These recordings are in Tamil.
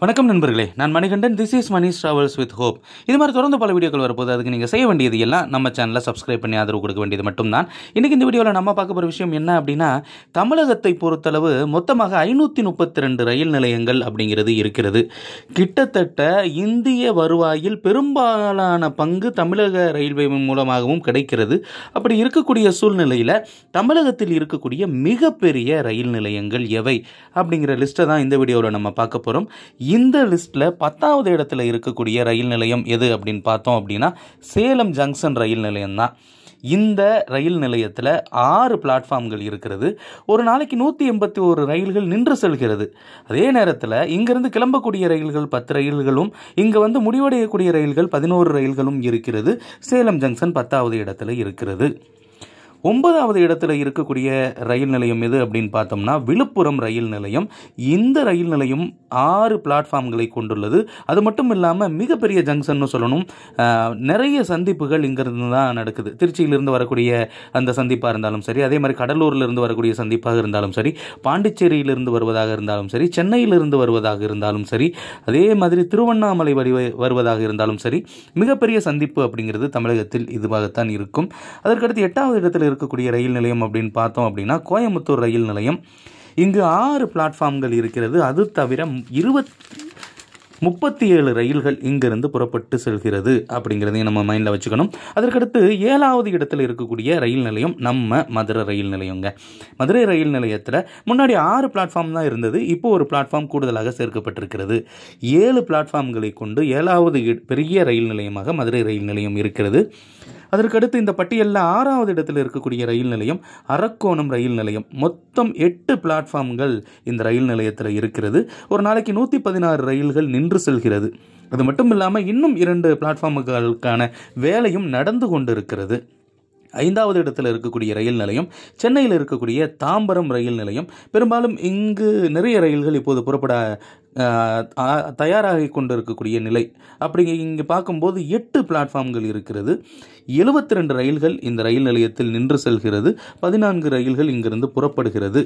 வணக்கம் நண்பர்களே நான் Manikandan this is Mani travels with hope இது மாதிரி தொடர்ந்து பல வீடியோக்கள் வரப்போது அதுக்கு நீங்கள் செய்ய வேண்டியது எல்லாம் நம்ம சேனலில் சப்ஸ்கிரைப் பண்ணி ஆதரவு கொடுக்க வேண்டியது மட்டும்தான் இன்றைக்கி இந்த வீடியோவில் நம்ம பார்க்க போகிற விஷயம் என்ன அப்படின்னா தமிழகத்தை பொறுத்தளவு மொத்தமாக ஐநூற்றி முப்பத்தி ரெண்டு ரயில் நிலையங்கள் அப்படிங்கிறது இருக்கிறது கிட்டத்தட்ட இந்திய வருவாயில் பெரும்பாலான பங்கு தமிழக ரயில்வே மூலமாகவும் கிடைக்கிறது அப்படி இருக்கக்கூடிய சூழ்நிலையில் தமிழகத்தில் இருக்கக்கூடிய மிகப்பெரிய ரயில் நிலையங்கள் எவை அப்படிங்கிற லிஸ்ட்டை தான் இந்த வீடியோவில் நம்ம பார்க்க போகிறோம் இந்த லிஸ்ட்டில் பத்தாவது இடத்துல இருக்கக்கூடிய ரயில் நிலையம் எது அப்படின்னு பார்த்தோம் அப்படின்னா சேலம் ஜங்ஷன் ரயில் நிலையம் இந்த ரயில் நிலையத்தில் ஆறு பிளாட்ஃபார்ம்கள் இருக்கிறது ஒரு நாளைக்கு நூற்றி எண்பத்தி ஒரு ரயில்கள் நின்று செல்கிறது அதே நேரத்தில் இங்கிருந்து கிளம்பக்கூடிய ரயில்கள் பத்து ரயில்களும் இங்கே வந்து முடிவடையக்கூடிய ரயில்கள் பதினோரு ரயில்களும் இருக்கிறது சேலம் ஜங்ஷன் பத்தாவது இடத்துல இருக்கிறது ஒன்பதாவது இடத்துல இருக்கக்கூடிய ரயில் நிலையம் எது அப்படின்னு பார்த்தோம்னா விழுப்புரம் ரயில் நிலையம் இந்த ரயில் நிலையம் ஆறு பிளாட்ஃபார்ம்களை கொண்டுள்ளது அது மட்டும் இல்லாமல் மிகப்பெரிய ஜங்ஷன்னு சொல்லணும் நிறைய சந்திப்புகள் இங்கேருந்து தான் நடக்குது திருச்சியிலிருந்து வரக்கூடிய அந்த சந்திப்பாக இருந்தாலும் சரி அதே மாதிரி கடலூர்லேருந்து வரக்கூடிய சந்திப்பாக இருந்தாலும் சரி பாண்டிச்சேரியிலிருந்து வருவதாக இருந்தாலும் சரி சென்னையிலிருந்து வருவதாக இருந்தாலும் சரி அதே மாதிரி திருவண்ணாமலை வழி வருவதாக இருந்தாலும் சரி மிகப்பெரிய சந்திப்பு அப்படிங்கிறது தமிழகத்தில் இதுவாகத்தான் இருக்கும் அதற்கடுத்து எட்டாவது இடத்தில் இருக்கக்கூடிய ரயில் நிலையம் அப்படின்னு பார்த்தோம் அப்படின்னா கோயம்புத்தூர் ரயில் நிலையம் இங்கு ஆறு பிளாட்ஃபார்ம்கள் இருக்கிறது அது தவிர இருபத் முப்பத்தி ஏழு ரயில்கள் இங்கிருந்து புறப்பட்டு செல்கிறது அப்படிங்கிறதையும் நம்ம மைண்டில் வச்சுக்கணும் அதற்கடுத்து ஏழாவது இடத்துல இருக்கக்கூடிய ரயில் நிலையம் நம்ம மதுரை ரயில் நிலையங்க மதுரை ரயில் நிலையத்தில் முன்னாடி ஆறு பிளாட்ஃபார்ம் தான் இருந்தது இப்போ ஒரு பிளாட்ஃபார்ம் கூடுதலாக சேர்க்கப்பட்டிருக்கிறது ஏழு பிளாட்ஃபார்ம்களை கொண்டு ஏழாவது பெரிய ரயில் நிலையமாக மதுரை ரயில் நிலையம் இருக்கிறது அதற்கடுத்து இந்த பட்டியலில் ஆறாவது இடத்தில் இருக்கக்கூடிய ரயில் நிலையம் அரக்கோணம் ரயில் நிலையம் மொத்தம் எட்டு பிளாட்ஃபார்ம்கள் இந்த ரயில் நிலையத்தில் இருக்கிறது ஒரு நாளைக்கு நூற்றி பதினாறு ரயில்கள் நின்று செல்கிறது அது மட்டும் இல்லாமல் இன்னும் இரண்டு பிளாட்ஃபார்முகளுக்கான வேலையும் நடந்து கொண்டு இருக்கிறது ஐந்தாவது இடத்தில் இருக்கக்கூடிய ரயில் நிலையம் சென்னையில் இருக்கக்கூடிய தாம்பரம் ரயில் நிலையம் பெரும்பாலும் இங்கு நிறைய ரயில்கள் இப்போது புறப்பட தயாராகி கொண்டிருக்கக்கூடிய இருக்கக்கூடிய நிலை அப்படி இங்கே பார்க்கும்போது எட்டு பிளாட்ஃபார்ம்கள் இருக்கிறது எழுபத்தி ரெண்டு ரயில்கள் இந்த ரயில் நிலையத்தில் நின்று செல்கிறது பதினான்கு ரயில்கள் இங்கிருந்து புறப்படுகிறது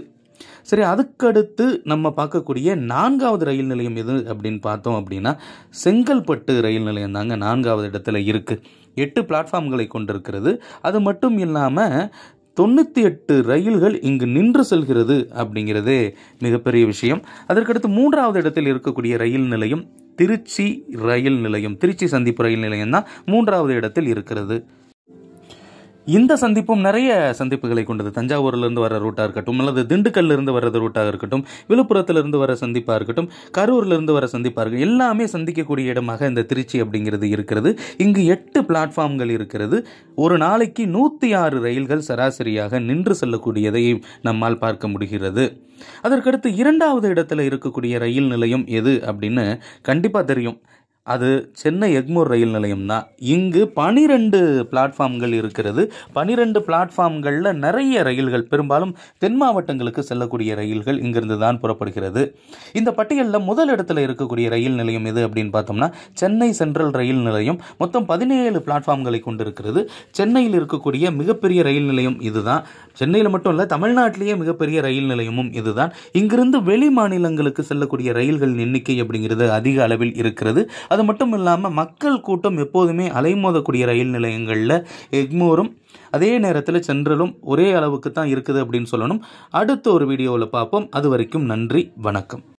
சரி அதுக்கடுத்து நம்ம பார்க்கக்கூடிய நான்காவது ரயில் நிலையம் எது அப்படின்னு பார்த்தோம் அப்படின்னா செங்கல்பட்டு ரயில் நிலையம் தாங்க நான்காவது இடத்துல இருக்குது எட்டு பிளாட்ஃபார்ம்களை கொண்டிருக்கிறது அது மட்டும் இல்லாமல் தொண்ணூற்றி எட்டு ரயில்கள் இங்கு நின்று செல்கிறது அப்படிங்கிறது மிகப்பெரிய விஷயம் அதற்கடுத்து மூன்றாவது இடத்தில் இருக்கக்கூடிய ரயில் நிலையம் திருச்சி ரயில் நிலையம் திருச்சி சந்திப்பு ரயில் நிலையம் தான் மூன்றாவது இடத்தில் இருக்கிறது இந்த சந்திப்பும் நிறைய சந்திப்புகளை கொண்டது தஞ்சாவூர்லேருந்து வர ரூட்டாக இருக்கட்டும் அல்லது திண்டுக்கல்லிருந்து வர்றது ரூட்டாக இருக்கட்டும் விழுப்புரத்திலிருந்து வர சந்திப்பாக இருக்கட்டும் கரூர்லேருந்து வர சந்திப்பாக இருக்கட்டும் எல்லாமே சந்திக்கக்கூடிய இடமாக இந்த திருச்சி அப்படிங்கிறது இருக்கிறது இங்கு எட்டு பிளாட்ஃபார்ம்கள் இருக்கிறது ஒரு நாளைக்கு நூற்றி ஆறு ரயில்கள் சராசரியாக நின்று செல்லக்கூடியதை நம்மால் பார்க்க முடிகிறது அதற்கடுத்து இரண்டாவது இடத்துல இருக்கக்கூடிய ரயில் நிலையம் எது அப்படின்னு கண்டிப்பாக தெரியும் அது சென்னை எக்மூர் ரயில் நிலையம் தான் இங்கு பனிரெண்டு பிளாட்ஃபார்ம்கள் இருக்கிறது பனிரெண்டு பிளாட்ஃபார்ம்களில் நிறைய ரயில்கள் பெரும்பாலும் தென் மாவட்டங்களுக்கு செல்லக்கூடிய ரயில்கள் இங்கிருந்து தான் புறப்படுகிறது இந்த பட்டியலில் முதல் இடத்துல இருக்கக்கூடிய ரயில் நிலையம் எது அப்படின்னு பார்த்தோம்னா சென்னை சென்ட்ரல் ரயில் நிலையம் மொத்தம் பதினேழு பிளாட்ஃபார்ம்களை கொண்டிருக்கிறது சென்னையில் இருக்கக்கூடிய மிகப்பெரிய ரயில் நிலையம் இதுதான் சென்னையில் மட்டும் இல்லை தமிழ்நாட்டிலேயே மிகப்பெரிய ரயில் நிலையமும் இதுதான் இங்கிருந்து வெளி மாநிலங்களுக்கு செல்லக்கூடிய ரயில்களின் எண்ணிக்கை அப்படிங்கிறது அதிக அளவில் இருக்கிறது அது அது மட்டும் இல்லாமல் மக்கள் கூட்டம் எப்போதுமே அலைமோதக்கூடிய ரயில் நிலையங்களில் எக்மோரும் அதே நேரத்தில் சென்றலும் ஒரே அளவுக்கு தான் இருக்குது அப்படின்னு சொல்லணும் அடுத்த ஒரு வீடியோவில் பார்ப்போம் அது வரைக்கும் நன்றி வணக்கம்